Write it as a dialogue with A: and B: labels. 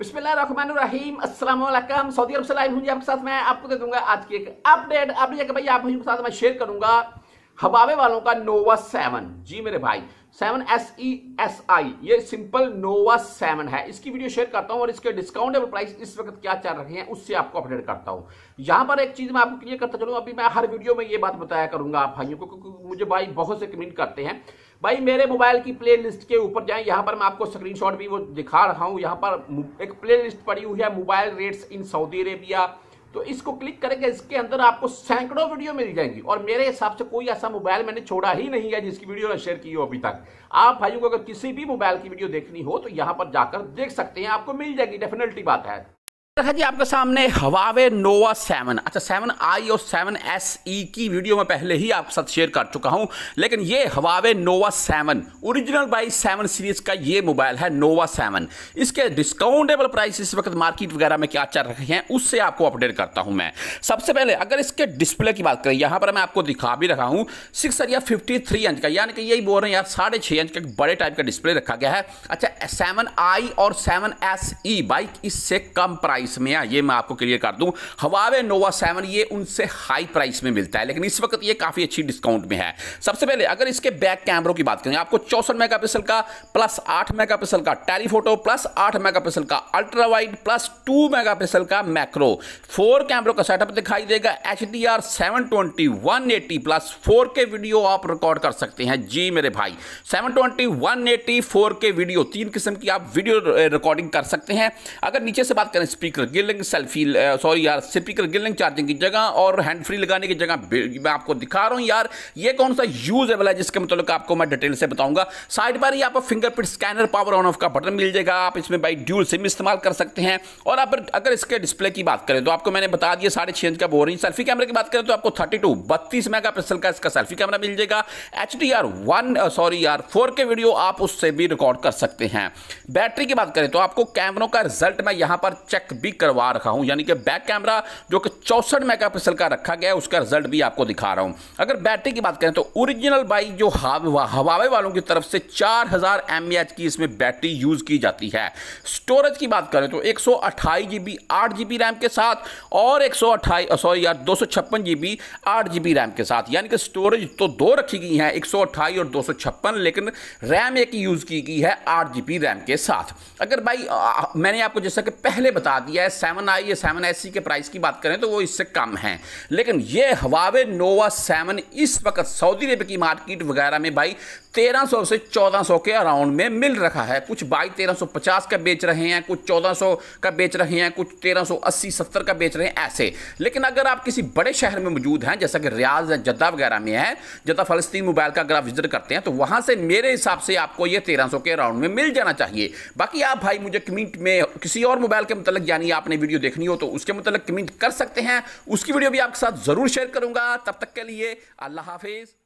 A: बिस्मिल्लाम Aslam Saudi अरब से live हूँ आपके साथ मैं आपको दे दूंगा आज की एक अपडेट अपडेट जगह भाई आप साथ मैं शेयर करूंगा हवावे वालों का नोवा सेवन जी मेरे भाई seven S E S I ये सिंपल नोवा सेवन है इसकी वीडियो शेयर करता हूँ और इसके डिस्काउंटेबल प्राइस इस वक्त क्या चल रहे हैं उससे आपको अपडेट करता हूँ यहाँ पर एक चीज मैं आपको क्लियर करता चलूँ अभी मैं हर वीडियो में ये बात बताया करूंगा आप भाइयों को क्योंकि मुझे भाई बहुत से कमेंट करते हैं भाई मेरे मोबाइल की प्ले लिस्ट के ऊपर जाएं यहाँ पर मैं आपको स्क्रीनशॉट भी वो दिखा रहा हूँ यहाँ पर एक प्ले लिस्ट पड़ी हुई है mobile rates in Saudi Arabia तो इसको क्लिक करेंगे इसके अंदर आपको सैकड़ों वीडियो मिल जाएंगी और मेरे हिसाब से कोई ऐसा मोबाइल मैंने छोड़ा ही नहीं है जिसकी वीडियो ना शेयर की हो अभी तक आप भाइयों को अगर किसी भी मोबाइल की वीडियो देखनी हो तो यहाँ पर जाकर देख सकते हैं आपको मिल जाएगी डेफिनेटली बात है रखा जी आपके सामने हवावे नोवा सेवन अच्छा सेवन आई और सेवन एस ई की वीडियो में पहले ही आपके साथ शेयर कर चुका हूं लेकिन ये Huawei Nova seven original by seven series का ये मोबाइल है नोवा सेवन इसके डिस्काउंटेबल प्राइस इस वक्त मार्केट वगैरह में क्या चल रहे हैं उससे आपको अपडेट करता हूं मैं सबसे पहले अगर इसके डिस्प्ले की बात करें यहां पर मैं आपको दिखा भी रहा हूं सिक्स या फिफ्टी इंच का यानी कि यही बोल रहे हैं यार साढ़े इंच का बड़े टाइप का डिस्प्ले रखा गया है अच्छा सेवन और सेवन एस बाइक इससे कम प्राइस प्राइस में है ये मैं आपको क्लियर कर दूं हवावे नोवा सेवन ये उनसे हाई प्राइस में मिलता है लेकिन इस वक्त ये काफ़ी अच्छी डिस्काउंट में है सबसे पहले अगर इसके बैक कैमरों की बात करें आपको चौसठ मेगा का प्लस आठ मेगा का टेलीफोटो प्लस आठ मेगा का ultra wide plus two mega का मैक्रो फोर कैमरों का सेटअप दिखाई देगा H D R seven twenty one eighty plus four K video आप रिकॉर्ड कर सकते हैं जी मेरे भाई seven twenty one eighty four K video तीन किस्म की आप वीडियो रिकॉर्डिंग कर सकते हैं अगर नीचे से बात करें स्पीकर सिपिकल गिलिंग सेल्फी सॉरी यार सिपिकल गिलिंग चार्जिंग की जगह और हैंड फ्री लगाने की जगह मैं आपको दिखा रहा हूँ यार ये कौन सा यूजेबल है जिसके मतलब आपको मैं डिटेल से बताऊंगा साइड पर ही आपको fingerprint scanner power on off का बटन मिल जाएगा आप इसमें बाई ड्यूल सिम इस्तेमाल कर सकते हैं और आप अगर इसके डिस्प्ले की बात करें तो आपको मैंने बता दिया साढ़े छः इंच का बोर रही सेल्फी कैमरे की बात करें तो आपको थर्टी टू बत्तीस मेगा पिक्सल का इसका सेल्फी कैमरा मिल जाएगा H D R one sorry यार फोर के वीडियो आप उससे भी रिकॉर्ड कर सकते हैं बैटरी की बात करें तो आपको कैमरों का रिजल्ट मैं यहां पर चेक भी भी करवा रखा हूं यानी कि बैक कैमरा जो कि चौसठ मेगापिक्सल का रखा गया है उसका रिजल्ट भी आपको दिखा रहा हूं अगर बैटरी की बात करें तो ओरिजिनल बाइक जो हवावे वालों की तरफ से चार हज़ार की इसमें बैटरी यूज़ की जाती है स्टोरेज की बात करें तो एक सौ जीबी रैम के साथ और एक सॉरी यार दो सौ जीबी आठ जीबी रैम के साथ यानी कि स्टोरेज तो दो रखी गई हैं एक और दो लेकिन रैम एक यूज़ की गई है आठ जीबी रैम के साथ अगर भाई आ, मैंने आपको जैसा कि पहले बता दिया है सेवन आई या सेवन एस के प्राइस की बात करें तो वो इससे कम है लेकिन ये हवावे नोवा सेवन इस वक्त सऊदी अरब की मार्केट वगैरह में भाई 1300 से 1400 के अराउंड में मिल रखा है कुछ बाई 1350 का बेच रहे हैं कुछ 1400 का बेच रहे हैं कुछ 1380 70 का बेच रहे हैं ऐसे लेकिन अगर आप किसी बड़े शहर में मौजूद हैं जैसा कि रियाज या जद्दा वगैरह में है जद्दा फलस्तीन मोबाइल का अगर आप विजिट करते हैं तो वहाँ से मेरे हिसाब से आपको ये 1300 के अराउंड में मिल जाना चाहिए बाकी आप भाई मुझे कमेंट में किसी और मोबाइल के मतलब यानी आपने वीडियो देखनी हो तो उसके मतलब कमेंट कर सकते हैं उसकी वीडियो भी आपके साथ ज़रूर शेयर करूंगा तब तक के लिए अल्लाह हाफिज़